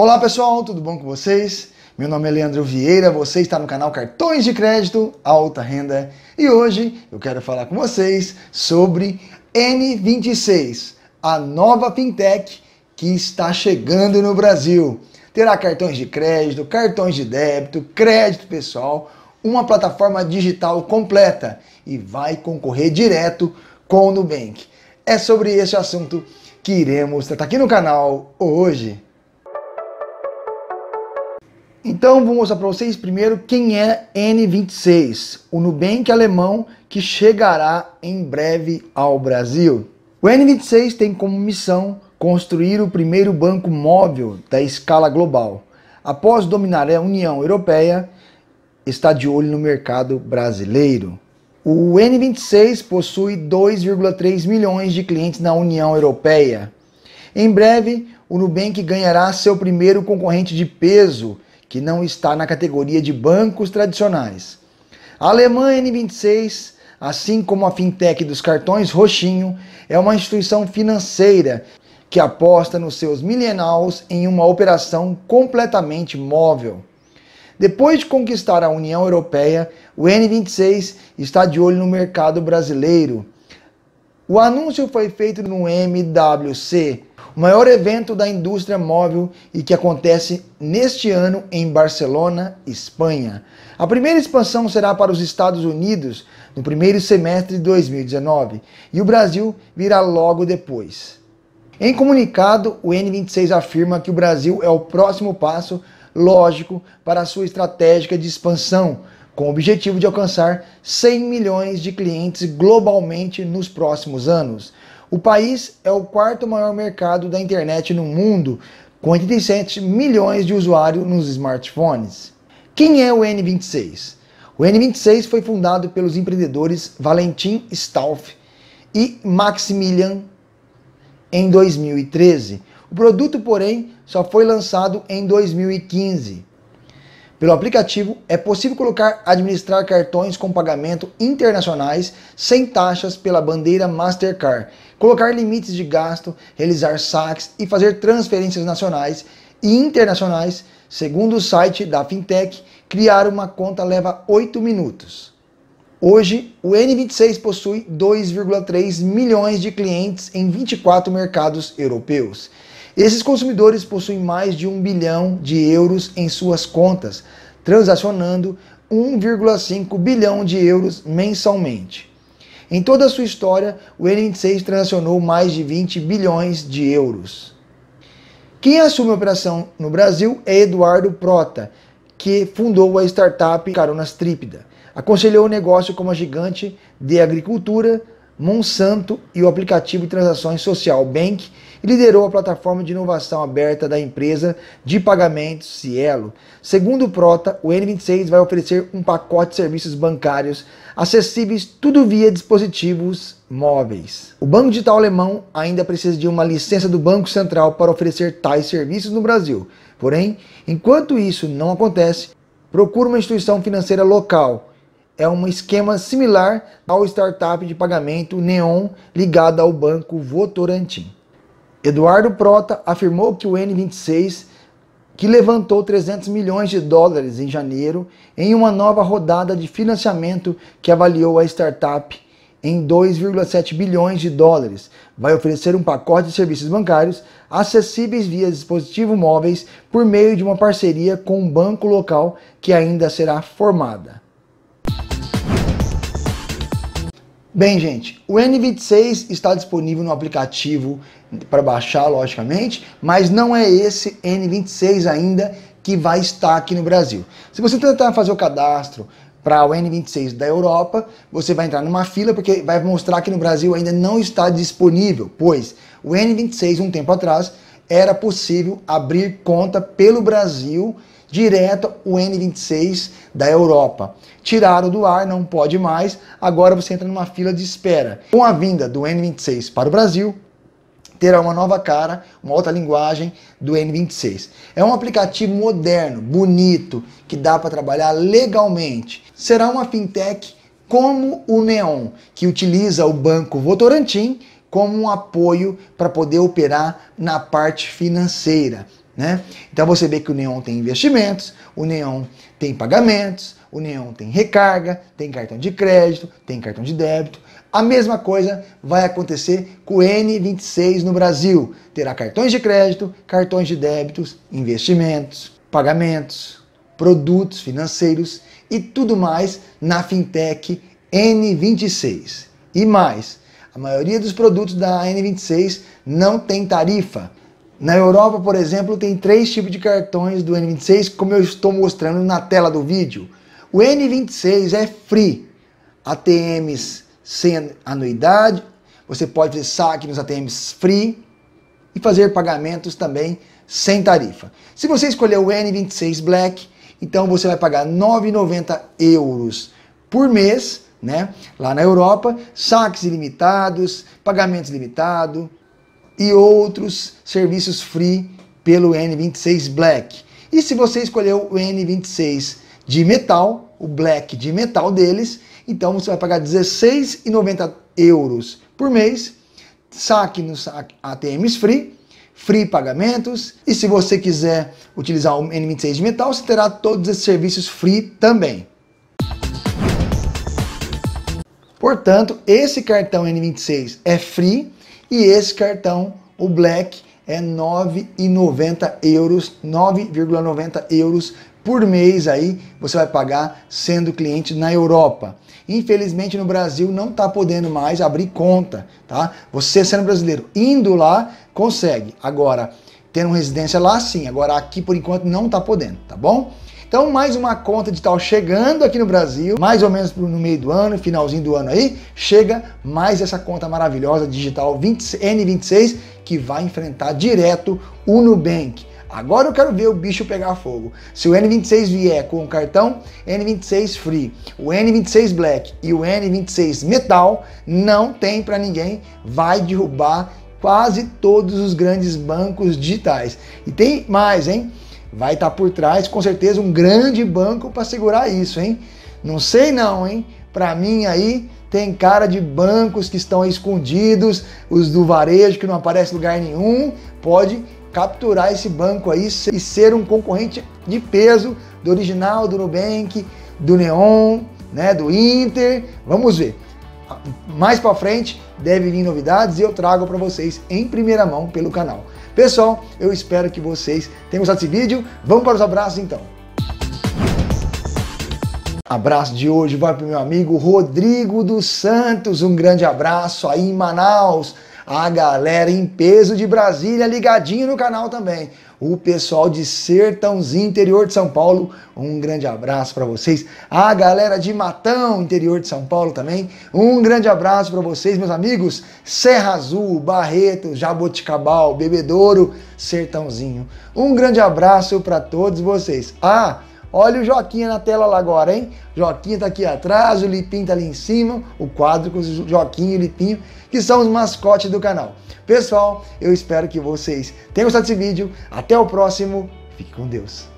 Olá pessoal, tudo bom com vocês? Meu nome é Leandro Vieira, você está no canal Cartões de Crédito Alta Renda e hoje eu quero falar com vocês sobre N26, a nova fintech que está chegando no Brasil. Terá cartões de crédito, cartões de débito, crédito pessoal, uma plataforma digital completa e vai concorrer direto com o Nubank. É sobre esse assunto que iremos tratar aqui no canal hoje. Então, vou mostrar para vocês primeiro quem é N26, o Nubank alemão que chegará em breve ao Brasil. O N26 tem como missão construir o primeiro banco móvel da escala global. Após dominar a União Europeia, está de olho no mercado brasileiro. O N26 possui 2,3 milhões de clientes na União Europeia. Em breve, o Nubank ganhará seu primeiro concorrente de peso que não está na categoria de bancos tradicionais. A alemã N26, assim como a fintech dos cartões Roxinho, é uma instituição financeira que aposta nos seus milionários em uma operação completamente móvel. Depois de conquistar a União Europeia, o N26 está de olho no mercado brasileiro. O anúncio foi feito no MWC o maior evento da indústria móvel e que acontece neste ano em Barcelona, Espanha. A primeira expansão será para os Estados Unidos no primeiro semestre de 2019 e o Brasil virá logo depois. Em comunicado, o N26 afirma que o Brasil é o próximo passo lógico para a sua estratégia de expansão, com o objetivo de alcançar 100 milhões de clientes globalmente nos próximos anos. O país é o quarto maior mercado da internet no mundo, com 87 milhões de usuários nos smartphones. Quem é o N26? O N26 foi fundado pelos empreendedores Valentin Stauff e Maximilian em 2013. O produto, porém, só foi lançado em 2015. Pelo aplicativo, é possível colocar administrar cartões com pagamento internacionais sem taxas pela bandeira Mastercard, colocar limites de gasto, realizar saques e fazer transferências nacionais e internacionais. Segundo o site da Fintech, criar uma conta leva 8 minutos. Hoje, o N26 possui 2,3 milhões de clientes em 24 mercados europeus. Esses consumidores possuem mais de um bilhão de euros em suas contas, transacionando 1,5 bilhão de euros mensalmente. Em toda a sua história, o N26 transacionou mais de 20 bilhões de euros. Quem assume a operação no Brasil é Eduardo Prota, que fundou a startup Caronas Trípida. Aconselhou o negócio como a gigante de agricultura, Monsanto e o aplicativo de transações Social Bank, e liderou a plataforma de inovação aberta da empresa de pagamentos Cielo. Segundo o Prota, o N26 vai oferecer um pacote de serviços bancários acessíveis tudo via dispositivos móveis. O Banco Digital Alemão ainda precisa de uma licença do Banco Central para oferecer tais serviços no Brasil. Porém, enquanto isso não acontece, procura uma instituição financeira local. É um esquema similar ao startup de pagamento Neon ligado ao banco Votorantim. Eduardo Prota afirmou que o N26, que levantou 300 milhões de dólares em janeiro, em uma nova rodada de financiamento que avaliou a startup em 2,7 bilhões de dólares, vai oferecer um pacote de serviços bancários acessíveis via dispositivos móveis por meio de uma parceria com um banco local que ainda será formada. Bem, gente, o N26 está disponível no aplicativo para baixar, logicamente, mas não é esse N26 ainda que vai estar aqui no Brasil. Se você tentar fazer o cadastro para o N26 da Europa, você vai entrar numa fila porque vai mostrar que no Brasil ainda não está disponível, pois o N26 um tempo atrás era possível abrir conta pelo Brasil direta o N26 da Europa. Tiraram do ar, não pode mais, agora você entra numa fila de espera. Com a vinda do N26 para o Brasil, terá uma nova cara, uma outra linguagem do N26. É um aplicativo moderno, bonito, que dá para trabalhar legalmente. Será uma fintech como o Neon, que utiliza o banco Votorantim como um apoio para poder operar na parte financeira. Né? Então você vê que o Neon tem investimentos, o Neon tem pagamentos, o Neon tem recarga, tem cartão de crédito, tem cartão de débito. A mesma coisa vai acontecer com o N26 no Brasil. Terá cartões de crédito, cartões de débitos, investimentos, pagamentos, produtos financeiros e tudo mais na fintech N26. E mais, a maioria dos produtos da N26 não tem tarifa na Europa, por exemplo, tem três tipos de cartões do N26, como eu estou mostrando na tela do vídeo. O N26 é free. ATMs sem anuidade, você pode fazer saque nos ATMs free e fazer pagamentos também sem tarifa. Se você escolher o N26 Black, então você vai pagar 9,90 euros por mês, né? Lá na Europa, saques ilimitados, pagamentos limitados, e outros serviços free pelo N26 Black. E se você escolheu o N26 de metal, o Black de metal deles, então você vai pagar 16,90 euros por mês, saque nos ATMs free, free pagamentos, e se você quiser utilizar o N26 de metal, você terá todos esses serviços free também. Portanto, esse cartão N26 é free e esse cartão, o Black, é 9,90 euros, 9,90 euros por mês aí você vai pagar sendo cliente na Europa. Infelizmente no Brasil não está podendo mais abrir conta, tá? Você sendo brasileiro, indo lá, consegue. Agora, tendo residência lá, sim. Agora aqui por enquanto não está podendo, tá bom? Então, mais uma conta de tal chegando aqui no Brasil, mais ou menos no meio do ano, finalzinho do ano aí, chega mais essa conta maravilhosa digital 20, N26 que vai enfrentar direto o Nubank. Agora eu quero ver o bicho pegar fogo. Se o N26 vier com o cartão N26 Free, o N26 Black e o N26 Metal, não tem para ninguém, vai derrubar quase todos os grandes bancos digitais. E tem mais, hein? vai estar tá por trás, com certeza, um grande banco para segurar isso, hein? Não sei não, hein? Para mim aí tem cara de bancos que estão escondidos, os do varejo que não aparece lugar nenhum, pode capturar esse banco aí e ser um concorrente de peso do original, do Nubank, do Neon, né, do Inter. Vamos ver. Mais para frente deve vir novidades e eu trago para vocês em primeira mão pelo canal. Pessoal, eu espero que vocês tenham gostado desse vídeo. Vamos para os abraços então. Abraço de hoje vai para o meu amigo Rodrigo dos Santos. Um grande abraço aí em Manaus. A galera em peso de Brasília ligadinho no canal também o pessoal de Sertãozinho, interior de São Paulo. Um grande abraço para vocês. A galera de Matão, interior de São Paulo também. Um grande abraço para vocês, meus amigos. Serra Azul, Barreto, Jaboticabal, Bebedouro, Sertãozinho. Um grande abraço para todos vocês. Ah, Olha o Joquinha na tela lá agora, hein? Joquinha tá aqui atrás, o Lipinho tá ali em cima, o quadro com o Joaquim e o Lipinho, que são os mascotes do canal. Pessoal, eu espero que vocês tenham gostado desse vídeo. Até o próximo. Fique com Deus.